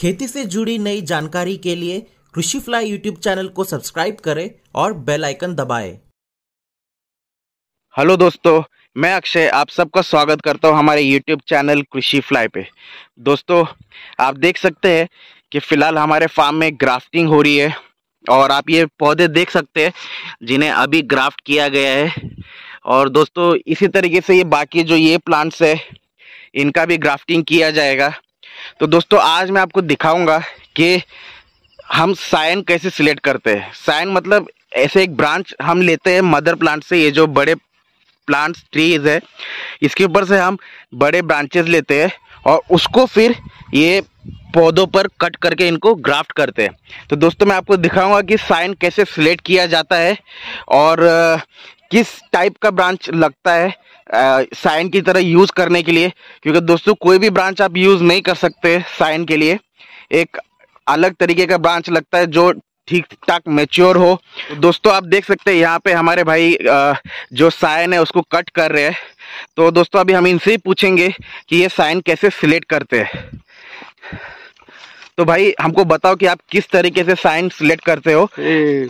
खेती से जुड़ी नई जानकारी के लिए कृषि फ्लाई यूट्यूब चैनल को सब्सक्राइब करें और बेल आइकन दबाएं। हेलो दोस्तों मैं अक्षय आप सबका स्वागत करता हूं हमारे यूट्यूब चैनल कृषि फ्लाई पे दोस्तों आप देख सकते हैं कि फ़िलहाल हमारे फार्म में ग्राफ्टिंग हो रही है और आप ये पौधे देख सकते हैं जिन्हें अभी ग्राफ्ट किया गया है और दोस्तों इसी तरीके से ये बाकी जो ये प्लांट्स है इनका भी ग्राफ्टिंग किया जाएगा तो दोस्तों आज मैं आपको दिखाऊंगा कि हम साइन कैसे सिलेक्ट करते हैं साइन मतलब ऐसे एक ब्रांच हम लेते हैं मदर प्लांट से ये जो बड़े प्लांट्स ट्रीज है इसके ऊपर से हम बड़े ब्रांचेस लेते हैं और उसको फिर ये पौधों पर कट करके इनको ग्राफ्ट करते हैं तो दोस्तों मैं आपको दिखाऊंगा कि साइन कैसे सिलेक्ट किया जाता है और किस टाइप का ब्रांच लगता है साइन की तरह यूज़ करने के लिए क्योंकि दोस्तों कोई भी ब्रांच आप यूज़ नहीं कर सकते साइन के लिए एक अलग तरीके का ब्रांच लगता है जो ठीक ठाक मेच्योर हो दोस्तों आप देख सकते हैं यहाँ पे हमारे भाई जो साइन है उसको कट कर रहे हैं तो दोस्तों अभी हम इनसे ही पूछेंगे कि ये साइन कैसे सिलेक्ट करते हैं तो भाई हमको बताओ कि आप किस तरीके से साइन सिलेक्ट करते हो ए,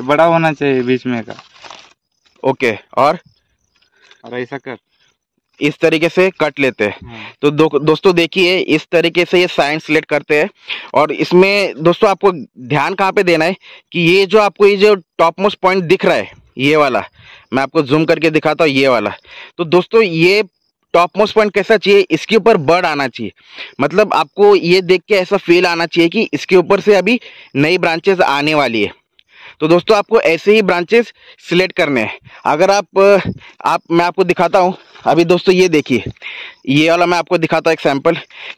बड़ा होना चाहिए बीच में का ओके और और ऐसा कर इस तरीके से कट लेते हैं हाँ। तो दो, दोस्तों देखिए इस तरीके से ये साइन सिलेक्ट करते हैं और इसमें दोस्तों आपको ध्यान कहाँ पे देना है कि ये जो आपको ये जो टॉप मोस्ट पॉइंट दिख रहा है ये वाला मैं आपको जूम करके दिखाता हूँ ये वाला तो दोस्तों ये टॉप मोस्ट पॉइंट कैसा चाहिए इसके ऊपर बर्ड आना चाहिए मतलब आपको ये देख के ऐसा फील आना चाहिए कि इसके ऊपर से अभी नई ब्रांचेस आने वाली है तो दोस्तों आपको ऐसे ही ब्रांचेस सिलेक्ट करने हैं अगर आप आप मैं आपको दिखाता हूँ अभी दोस्तों ये देखिए ये वाला मैं आपको दिखाता हूँ एक सैम्पल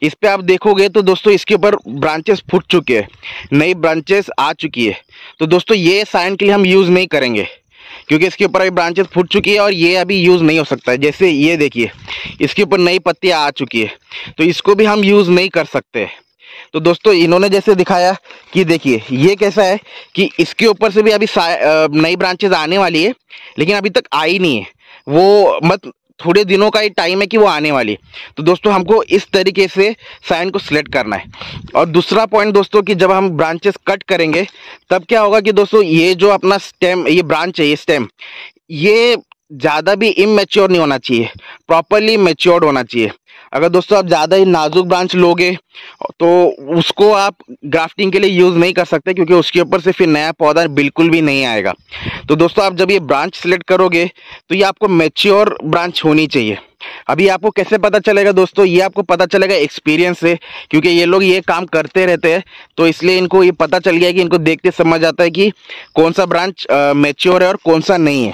इस पर आप देखोगे तो दोस्तों इसके ऊपर ब्रांचेस फूट चुके हैं नई ब्रांचेस आ चुकी है तो दोस्तों ये साइन के लिए हम यूज़ नहीं करेंगे क्योंकि इसके ऊपर अभी ब्रांचेस फूट चुकी है और ये अभी यूज़ नहीं हो सकता है जैसे ये देखिए इसके ऊपर नई पत्तियाँ आ चुकी है तो इसको भी हम यूज़ नहीं कर सकते तो दोस्तों इन्होंने जैसे दिखाया कि देखिए ये कैसा है कि इसके ऊपर से भी अभी नई ब्रांचेज आने वाली है लेकिन अभी तक आई नहीं है वो मत थोड़े दिनों का ही टाइम है कि वो आने वाली तो दोस्तों हमको इस तरीके से साइन को सिलेक्ट करना है और दूसरा पॉइंट दोस्तों कि जब हम ब्रांचेस कट करेंगे तब क्या होगा कि दोस्तों ये जो अपना स्टेम ये ब्रांच है ये स्टेम ये ज़्यादा भी इमेच्योर नहीं होना चाहिए प्रॉपरली मेच्योर्ड होना चाहिए अगर दोस्तों आप ज़्यादा ही नाजुक ब्रांच लोगे तो उसको आप ग्राफ्टिंग के लिए यूज़ नहीं कर सकते क्योंकि उसके ऊपर से फिर नया पौधा बिल्कुल भी नहीं आएगा तो दोस्तों आप जब ये ब्रांच सेलेक्ट करोगे तो ये आपको मेच्योर ब्रांच होनी चाहिए अभी आपको कैसे पता चलेगा दोस्तों ये आपको पता चलेगा एक्सपीरियंस से क्योंकि ये लोग ये काम करते रहते हैं तो इसलिए इनको ये पता चल गया कि इनको देखते समझ आता है कि कौन सा ब्रांच मेच्योर है और कौन सा नहीं है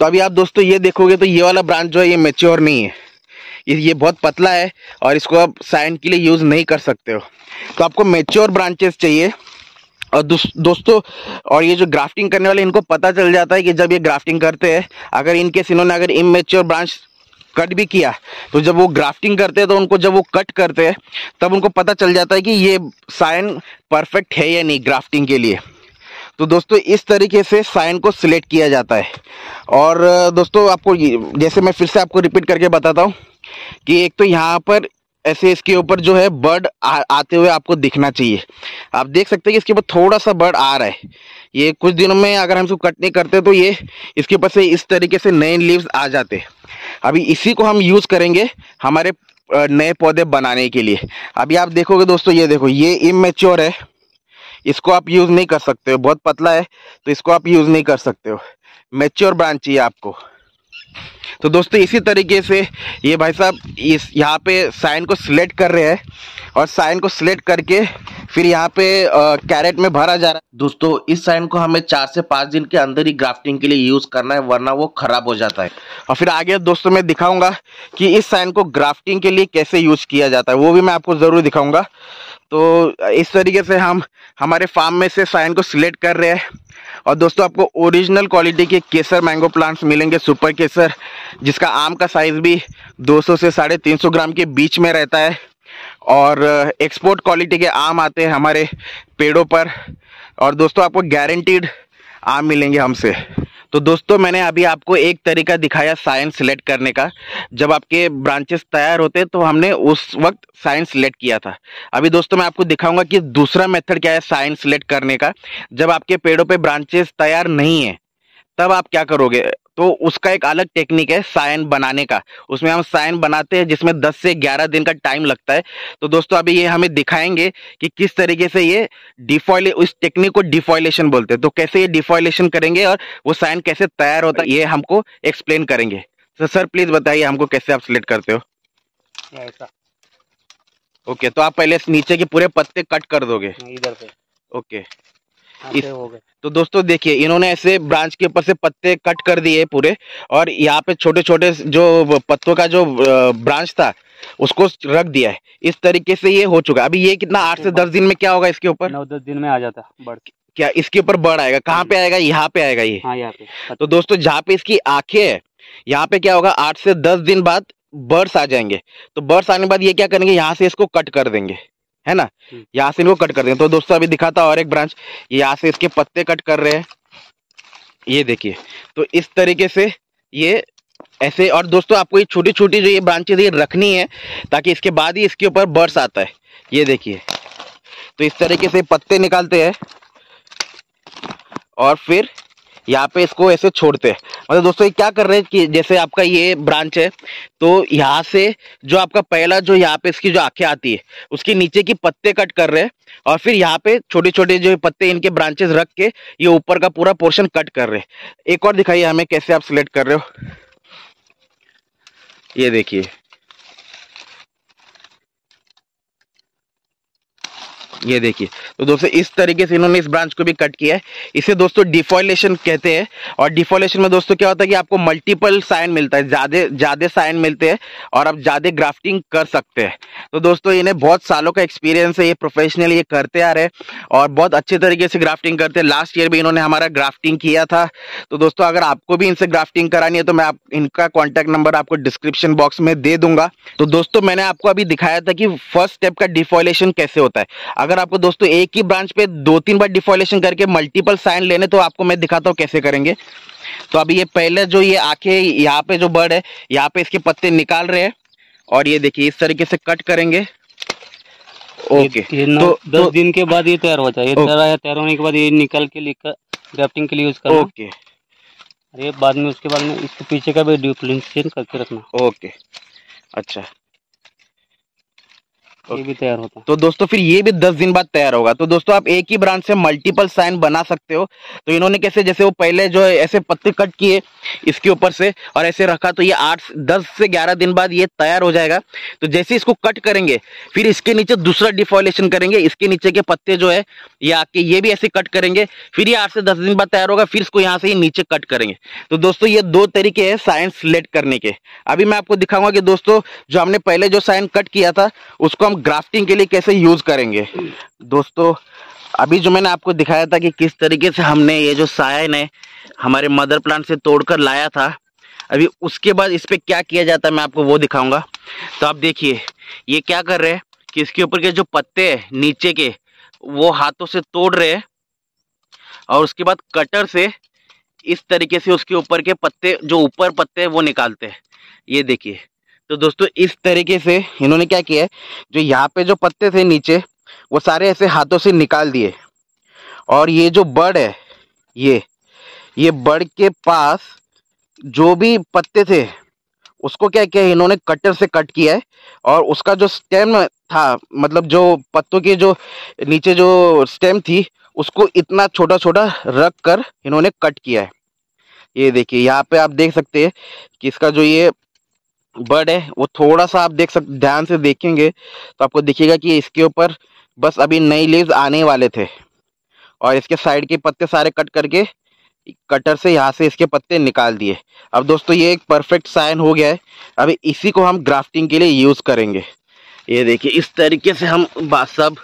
तो अभी आप दोस्तों ये देखोगे तो ये वाला ब्रांच जो है ये मेच्योर नहीं है ये बहुत पतला है और इसको आप साइन के लिए यूज़ नहीं कर सकते हो तो आपको मेच्योर ब्रांचेस चाहिए और दोस्तों और ये जो ग्राफ्टिंग करने वाले इनको पता चल जाता है कि जब ये ग्राफ्टिंग करते हैं अगर इनकेस इन्होंने अगर इमेच्योर ब्रांच कट भी किया तो जब वो ग्राफ्टिंग करते हैं तो उनको जब वो कट करते हैं तब उनको पता चल जाता है कि ये साइन परफेक्ट है या नहीं ग्राफ्टिंग के लिए तो दोस्तों इस तरीके से साइन को सिलेक्ट किया जाता है और दोस्तों आपको जैसे मैं फिर से आपको रिपीट करके बताता हूँ कि एक तो यहाँ पर ऐसे इसके ऊपर जो है बर्ड आते हुए आपको दिखना चाहिए आप देख सकते हैं कि इसके ऊपर थोड़ा सा बर्ड आ रहा है ये कुछ दिनों में अगर हम इसको कट नहीं करते तो ये इसके ऊपर से इस तरीके से नए लीव्स आ जाते अभी इसी को हम यूज़ करेंगे हमारे नए पौधे बनाने के लिए अभी आप देखोगे दोस्तों ये देखो ये इमेच्योर है इसको आप यूज़ नहीं कर सकते हो बहुत पतला है तो इसको आप यूज़ नहीं कर सकते हो मेच्योर ब्रांच चाहिए आपको तो दोस्तों इसी तरीके से ये भाई साहब इस यहाँ पे साइन को सिलेक्ट कर रहे हैं और साइन को सिलेक्ट करके फिर यहाँ पे कैरेट में भरा जा रहा है दोस्तों इस साइन को हमें चार से पाँच दिन के अंदर ही ग्राफ्टिंग के लिए यूज़ करना है वरना वो ख़राब हो जाता है और फिर आगे दोस्तों मैं दिखाऊंगा कि इस साइन को ग्राफ्टिंग के लिए कैसे यूज़ किया जाता है वो भी मैं आपको ज़रूर दिखाऊँगा तो इस तरीके से हम हमारे फार्म में से साइन को सिलेक्ट कर रहे हैं और दोस्तों आपको ओरिजिनल क्वालिटी के केसर मैंगो प्लांट्स मिलेंगे सुपर केसर जिसका आम का साइज़ भी 200 से साढ़े तीन ग्राम के बीच में रहता है और एक्सपोर्ट uh, क्वालिटी के आम आते हैं हमारे पेड़ों पर और दोस्तों आपको गारंटीड आम मिलेंगे हमसे तो दोस्तों मैंने अभी आपको एक तरीका दिखाया साइंस सेलेक्ट करने का जब आपके ब्रांचेस तैयार होते तो हमने उस वक्त साइंस सेलेक्ट किया था अभी दोस्तों मैं आपको दिखाऊंगा कि दूसरा मेथड क्या है साइंस सेलेक्ट करने का जब आपके पेड़ों पे ब्रांचेस तैयार नहीं है तब आप क्या करोगे तो उसका एक अलग टेक्निक है साइन बनाने का उसमें हम साइन बनाते हैं जिसमें 10 से 11 दिन का टाइम लगता है तो दोस्तों अभी ये हमें दिखाएंगे कि किस तरीके से ये डिफॉइले उस टेक्निक को डिफॉइलेशन बोलते हैं तो कैसे ये डिफॉइलेशन करेंगे और वो साइन कैसे तैयार होता है ये हमको एक्सप्लेन करेंगे तो सर प्लीज़ बताइए हमको कैसे आप सिलेक्ट करते हो ओके तो आप पहले नीचे के पूरे पत्ते कट कर दोगे इधर से ओके हाँ, इस, तो दोस्तों देखिए इन्होंने ऐसे ब्रांच के ऊपर से पत्ते कट कर दिए पूरे और यहाँ पे छोटे छोटे जो पत्तों का जो ब्रांच था उसको रख दिया है इस तरीके से ये हो चुका है अभी ये कितना आठ से दस दिन में क्या होगा इसके ऊपर नौ दस दिन में आ जाता बढ़ क्या इसके ऊपर बढ़ आएगा कहाँ पे आएगा यहाँ पे आएगा ये हाँ यहाँ पे तो दोस्तों जहाँ पे इसकी आंखें है यहाँ पे क्या होगा आठ से दस दिन बाद बर्ड्स आ जाएंगे तो बर्ड्स आने के बाद ये क्या करेंगे यहाँ से इसको कट कर देंगे है ना यहाँ से इनको कट कर देंगे तो दोस्तों अभी दिखाता और एक ब्रांच यहाँ से इसके पत्ते कट कर रहे हैं ये देखिए तो इस तरीके से ये ऐसे और दोस्तों आपको ये छोटी छोटी जो ये ब्रांचेज ये रखनी है ताकि इसके बाद ही इसके ऊपर बर्स आता है ये देखिए तो इस तरीके से पत्ते निकालते हैं और फिर यहाँ पे इसको ऐसे छोड़ते हैं मतलब दोस्तों ये क्या कर रहे हैं कि जैसे आपका ये ब्रांच है तो यहाँ से जो आपका पहला जो यहाँ पे इसकी जो आंखें आती है उसके नीचे की पत्ते कट कर रहे हैं और फिर यहाँ पे छोटे छोटे जो पत्ते इनके ब्रांचेस रख के ये ऊपर का पूरा पोर्शन कट कर रहे हैं एक और दिखाइए हमें कैसे आप सिलेक्ट कर रहे हो ये देखिए ये देखिए तो दोस्तों इस तरीके से इन्होंने इस ब्रांच को भी कट किया है इसे दोस्तों डिफॉलेशन कहते हैं और डिफॉलेशन में दोस्तों क्या होता है कि आपको मल्टीपल साइन मिलता है ज़्यादा ज़्यादा साइन मिलते हैं और आप ज़्यादा ग्राफ्टिंग कर सकते हैं तो दोस्तों इन्हें बहुत सालों का एक्सपीरियंस है ये प्रोफेशनल ये करते आ रहे और बहुत अच्छे तरीके से ग्राफ्टिंग करते हैं लास्ट ईयर भी इन्होंने हमारा ग्राफ्टिंग किया था तो दोस्तों अगर आपको भी इनसे ग्राफ्टिंग करानी है तो मैं आप इनका कॉन्टैक्ट नंबर आपको डिस्क्रिप्शन बॉक्स में दे दूंगा तो दोस्तों मैंने आपको अभी दिखाया था कि फर्स्ट स्टेप का डिफॉलेशन कैसे होता है अगर अगर आपको दोस्तों एक ही ब्रांच पे दो तीन बार डिफॉलेशन करके मल्टीपल साइन लेने तो आपको मैं दिखाता हूँ कैसे करेंगे तो अभी ये पहले जो ये आंखें यहाँ पे जो बर्ड है यहाँ पे इसके पत्ते निकाल रहे हैं और ये देखिए इस तरीके से कट करेंगे ओके ये, तो दस तो, दिन के बाद ये तैयार हो जाए तैयार होने के बाद ये निकल के ग्राफ्टिंग के लिए यूज कर ओके अरे बाद में उसके बाद में इसके पीछे का भी डिफ्लेंशियन करके रखना ओके अच्छा ये भी तैयार होता है तो दोस्तों फिर ये भी दस दिन बाद तैयार होगा तो दोस्तों आप एक ही ब्रांड से मल्टीपल साइन बना सकते हो तो इन्होंने कैसे जैसे वो पहले जो ऐसे पत्ते कट किए इसके ऊपर से और ऐसे रखा तो ये आठ दस से ग्यारह दिन बाद ये तैयार हो जाएगा तो जैसे इसको कट करेंगे फिर इसके नीचे दूसरा डिफॉलेशन करेंगे इसके नीचे के पत्ते जो है ये आके ये भी ऐसे कट करेंगे फिर ये आठ से दस दिन बाद तैयार होगा फिर इसको यहाँ से ये नीचे कट करेंगे तो दोस्तों ये दो तरीके है साइन सिलेक्ट करने के अभी मैं आपको दिखाऊंगा कि दोस्तों जो हमने पहले जो साइन कट किया था उसको हम ग्राफ्टिंग के लिए कैसे यूज़ करेंगे दोस्तों अभी जो मैंने आपको दिखाया था कि किस तरीके से हमने ये जो सायन है हमारे मदर प्लांट से तोड़कर लाया था अभी उसके बाद इस पर क्या किया जाता है मैं आपको वो दिखाऊंगा तो आप देखिए ये क्या कर रहे हैं कि इसके ऊपर के जो पत्ते हैं नीचे के वो हाथों से तोड़ रहे हैं और उसके बाद कटर से इस तरीके से उसके ऊपर के पत्ते जो ऊपर पत्ते हैं वो निकालते हैं ये देखिए तो दोस्तों इस तरीके से इन्होंने क्या किया है जो यहाँ पे जो पत्ते थे नीचे वो सारे ऐसे हाथों से निकाल दिए और ये जो बर्ड है ये ये बर्ड के पास जो भी पत्ते थे उसको क्या किया इन्होंने कटर से कट किया है और उसका जो स्टेम था मतलब जो पत्तों के जो नीचे जो स्टेम थी उसको इतना छोटा छोटा रख कर इन्होंने कट किया है ये देखिए यहाँ पे आप देख सकते हैं कि इसका जो ये बर्ड है वो थोड़ा सा आप देख सकते ध्यान से देखेंगे तो आपको दिखेगा कि इसके ऊपर बस अभी नई लीव्स आने वाले थे और इसके साइड के पत्ते सारे कट करके कटर से यहाँ से इसके पत्ते निकाल दिए अब दोस्तों ये एक परफेक्ट साइन हो गया है अभी इसी को हम ग्राफ्टिंग के लिए यूज़ करेंगे ये देखिए इस तरीके से हम सब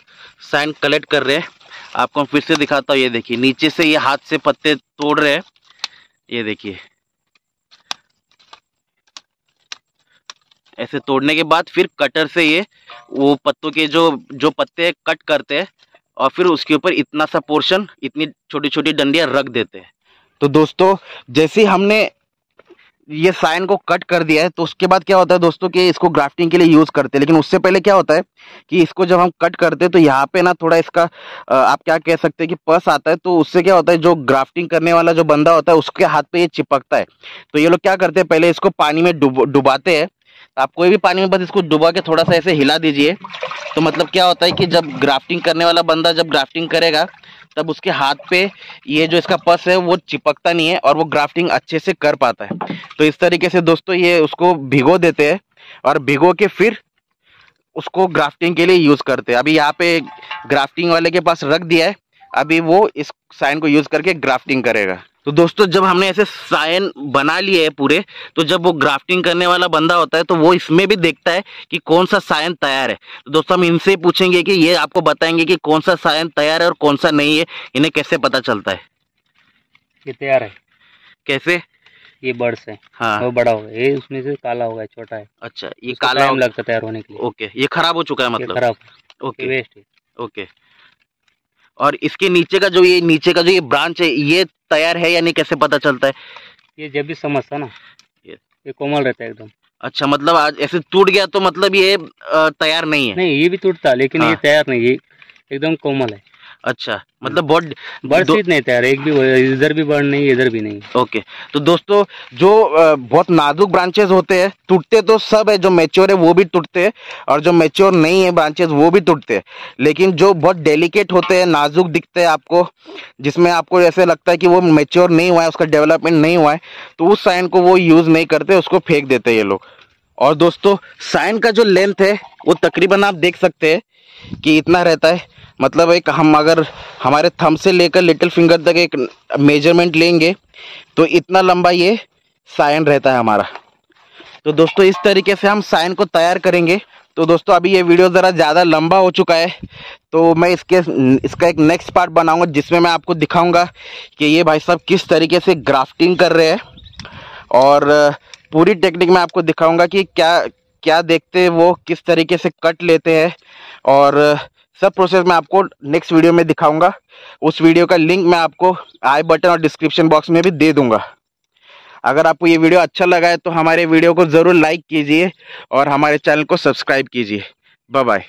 साइन कलेक्ट कर रहे हैं आपको फिर से दिखाता हूँ ये देखिए नीचे से ये हाथ से पत्ते तोड़ रहे हैं ये देखिए ऐसे तोड़ने के बाद फिर कटर से ये वो पत्तों के जो जो पत्ते कट करते हैं और फिर उसके ऊपर इतना सा पोर्शन इतनी छोटी छोटी डंडियाँ रख देते हैं तो दोस्तों जैसे हमने ये साइन को कट कर दिया है तो उसके बाद क्या होता है दोस्तों कि इसको ग्राफ्टिंग के लिए यूज़ करते हैं लेकिन उससे पहले क्या होता है कि इसको जब हम कट करते हैं तो यहाँ पे ना थोड़ा इसका आप क्या कह सकते हैं कि पस आता है तो उससे क्या होता है जो ग्राफ्टिंग करने वाला जो बंदा होता है उसके हाथ पे ये चिपकता है तो ये लोग क्या करते हैं पहले इसको पानी में डुब डुबाते हैं आप कोई भी पानी में बस इसको डुबा के थोड़ा सा ऐसे हिला दीजिए तो मतलब क्या होता है कि जब ग्राफ्टिंग करने वाला बंदा जब ग्राफ्टिंग करेगा तब उसके हाथ पे ये जो इसका पस है वो चिपकता नहीं है और वो ग्राफ्टिंग अच्छे से कर पाता है तो इस तरीके से दोस्तों ये उसको भिगो देते हैं और भिगो के फिर उसको ग्राफ्टिंग के लिए यूज़ करते हैं अभी यहाँ पे ग्राफ्टिंग वाले के पास रख दिया है अभी वो इस साइन को यूज़ करके ग्राफ्टिंग करेगा तो दोस्तों जब हमने ऐसे साइन बना लिए है पूरे तो जब वो ग्राफ्टिंग करने वाला बंदा होता है तो वो इसमें भी देखता है कि कौन सा साइन तैयार है तो दोस्तों हम इनसे पूछेंगे कि ये आपको बताएंगे कि कौन सा साइन तैयार है और कौन सा नहीं है इन्हें कैसे पता चलता है ये तैयार है कैसे ये बर्ड्स है हाँ वो बड़ा होगा ये उसमें से काला होगा छोटा है अच्छा ये काला लगता तैयार होने के लिए ओके ये खराब हो चुका है मतलब खराब ओके वेस्ट ओके और इसके नीचे का जो ये नीचे का जो ये ब्रांच है ये तैयार है या नहीं कैसे पता चलता है ये जब भी समझता ना ये ये कोमल रहता है एकदम अच्छा मतलब आज ऐसे टूट गया तो मतलब ये तैयार नहीं है नहीं ये भी टूटता लेकिन हाँ। ये तैयार नहीं ये एकदम कोमल है अच्छा हम्म। मतलब बहुत बर्ड दो... नहीं तैयार एक भी इधर भी बर्ड नहीं इधर भी नहीं ओके तो दोस्तों जो बहुत नाजुक ब्रांचेस होते हैं टूटते तो सब है जो मेच्योर है वो भी टूटते हैं और जो मेच्योर नहीं है ब्रांचेस वो भी टूटते हैं लेकिन जो बहुत डेलिकेट होते हैं नाजुक दिखते हैं आपको जिसमें आपको ऐसे लगता है कि वो मेच्योर नहीं हुआ है उसका डेवलपमेंट नहीं हुआ है तो उस साइन को वो यूज़ नहीं करते उसको फेंक देते ये लोग और दोस्तों साइन का जो लेंथ है वो तकरीबन आप देख सकते हैं कि इतना रहता है मतलब एक हम अगर हमारे थम से लेकर लिटिल फिंगर तक एक मेजरमेंट लेंगे तो इतना लंबा ये साइन रहता है हमारा तो दोस्तों इस तरीके से हम साइन को तैयार करेंगे तो दोस्तों अभी ये वीडियो ज़रा ज़्यादा लंबा हो चुका है तो मैं इसके इसका एक नेक्स्ट पार्ट बनाऊंगा जिसमें मैं आपको दिखाऊंगा कि ये भाई साहब किस तरीके से ग्राफ्टिंग कर रहे हैं और पूरी टेक्निक मैं आपको दिखाऊंगा कि क्या क्या देखते हैं वो किस तरीके से कट लेते हैं और सब प्रोसेस मैं आपको नेक्स्ट वीडियो में दिखाऊंगा उस वीडियो का लिंक मैं आपको आई बटन और डिस्क्रिप्शन बॉक्स में भी दे दूंगा अगर आपको ये वीडियो अच्छा लगा है तो हमारे वीडियो को ज़रूर लाइक कीजिए और हमारे चैनल को सब्सक्राइब कीजिए बाय बाय